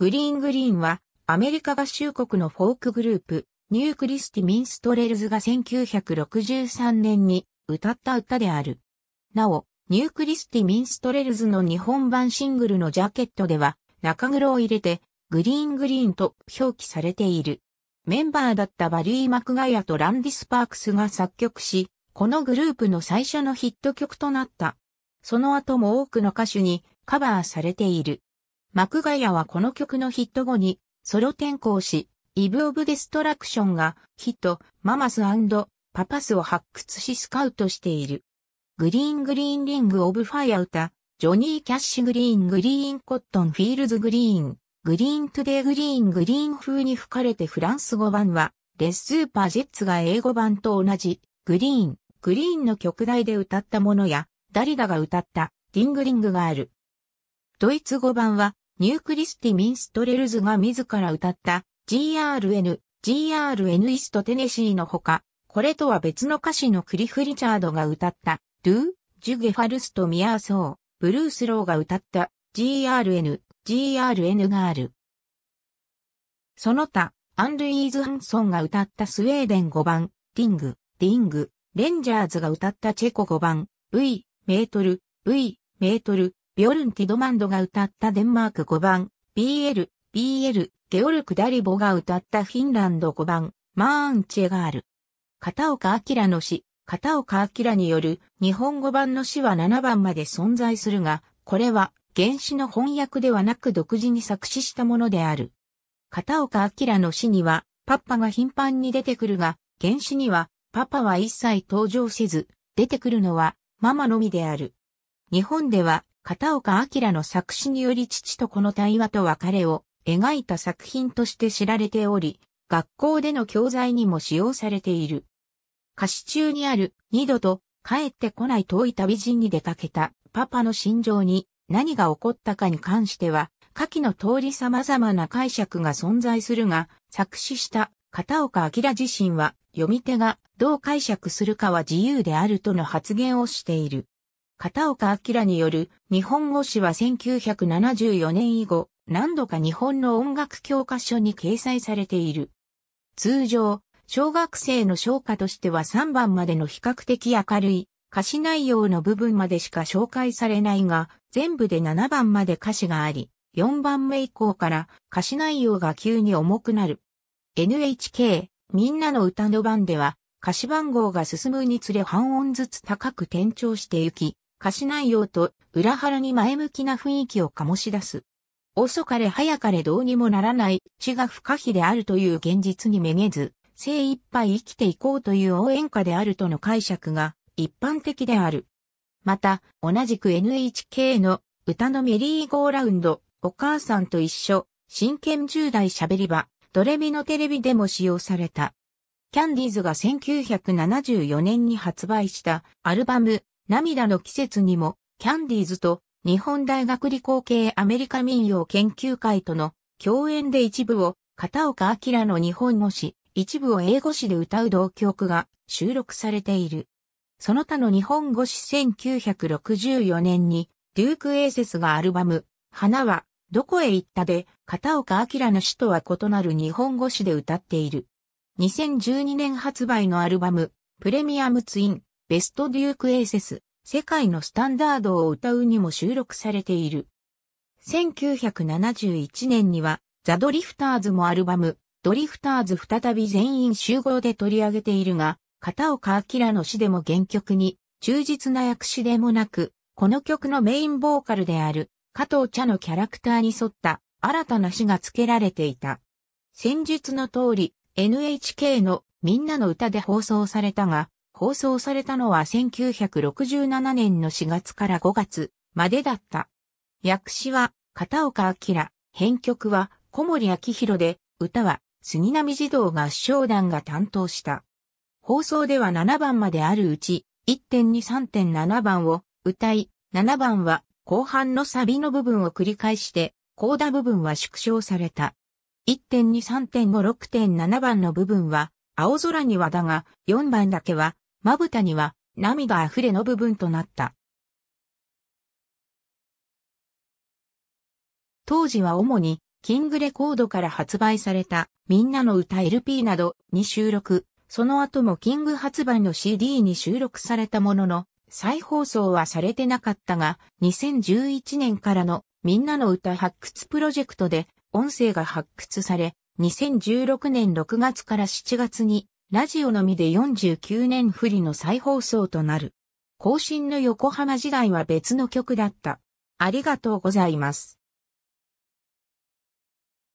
グリーングリーンは、アメリカ合衆国のフォークグループ、ニュークリスティ・ミンストレルズが1963年に歌った歌である。なお、ニュークリスティ・ミンストレルズの日本版シングルのジャケットでは、中黒を入れて、グリーングリーンと表記されている。メンバーだったバリー・マクガイアとランディ・スパークスが作曲し、このグループの最初のヒット曲となった。その後も多くの歌手にカバーされている。マクガヤはこの曲のヒット後にソロ転向し、イブ・オブ・デストラクションがヒット、ママスパパスを発掘しスカウトしている。グリーン・グリーン・リング・オブ・ファイア歌、ジョニー・キャッシュ・グリーン・グリーン・コットン・フィールズ・グリーン、グリーン・トゥデー・グリーン・グリーン風に吹かれてフランス語版は、レッスーパー・ジェッツが英語版と同じ、グリーン、グリーンの曲題で歌ったものや、ダリダが歌った、ディングリングがある。ドイツ語版は、ニュークリスティ・ミンストレルズが自ら歌った GRN、GRN イスト・テネシーのほか、これとは別の歌詞のクリフ・リチャードが歌った Do、ジュゲファルスト・ミアーソー、ブルース・ローが歌った GRN、GRN がある。その他、アンルイーズ・ハンソンが歌ったスウェーデン5番、ディング、ディング、レンジャーズが歌ったチェコ5番、V、メートル、V、メートル、ビョルン・ティドマンドが歌ったデンマーク5番、BL、BL、ゲオルク・ダリボが歌ったフィンランド5番、マーン・チェガール。片岡明の詩、片岡明による日本語版の詩は7番まで存在するが、これは原詩の翻訳ではなく独自に作詞したものである。片岡明の詩には、パッパが頻繁に出てくるが、原詩には、パパは一切登場せず、出てくるのは、ママのみである。日本では、片岡明の作詞により父と子の対話と別れを描いた作品として知られており、学校での教材にも使用されている。歌詞中にある二度と帰ってこない遠い旅人に出かけたパパの心情に何が起こったかに関しては、下記の通り様々な解釈が存在するが、作詞した片岡明自身は読み手がどう解釈するかは自由であるとの発言をしている。片岡明による日本語詞は1974年以後、何度か日本の音楽教科書に掲載されている。通常、小学生の唱歌としては3番までの比較的明るい歌詞内容の部分までしか紹介されないが、全部で7番まで歌詞があり、4番目以降から歌詞内容が急に重くなる。NHK、みんなの歌の番では、歌詞番号が進むにつれ半音ずつ高く転調してゆき、歌詞内容と裏腹に前向きな雰囲気を醸し出す。遅かれ早かれどうにもならない、死が不可避であるという現実にめげず、精一杯生きていこうという応援歌であるとの解釈が一般的である。また、同じく NHK の歌のメリーゴーラウンド、お母さんと一緒、真剣10代喋り場、ドレミのテレビでも使用された。キャンディーズが1974年に発売したアルバム涙の季節にも、キャンディーズと日本大学理工系アメリカ民謡研究会との共演で一部を片岡明の日本語詞、一部を英語詞で歌う同曲が収録されている。その他の日本語詞1964年に、デューク・エーセスがアルバム、花はどこへ行ったで、片岡明の詩とは異なる日本語詞で歌っている。2012年発売のアルバム、プレミアムツイン、ベストデュークエーセス、世界のスタンダードを歌うにも収録されている。1971年には、ザ・ドリフターズもアルバム、ドリフターズ再び全員集合で取り上げているが、片岡明の詩でも原曲に、忠実な訳詞でもなく、この曲のメインボーカルである、加藤茶のキャラクターに沿った新たな詩が付けられていた。先日の通り、NHK のみんなの歌で放送されたが、放送されたのは1967年の4月から5月までだった。訳詞は片岡明、編曲は小森明弘で、歌は杉並児童合唱団が担当した。放送では7番まであるうち、1.23.7番を歌い、7番は後半のサビの部分を繰り返して、コーダ部分は縮小された。1.23.56.7番の部分は、青空にはだが、4番だけは、まぶたには涙あふれの部分となった。当時は主にキングレコードから発売されたみんなの歌 LP などに収録、その後もキング発売の CD に収録されたものの、再放送はされてなかったが、2011年からのみんなの歌発掘プロジェクトで音声が発掘され、2016年6月から7月にラジオのみで49年振りの再放送となる。更新の横浜時代は別の曲だった。ありがとうございます。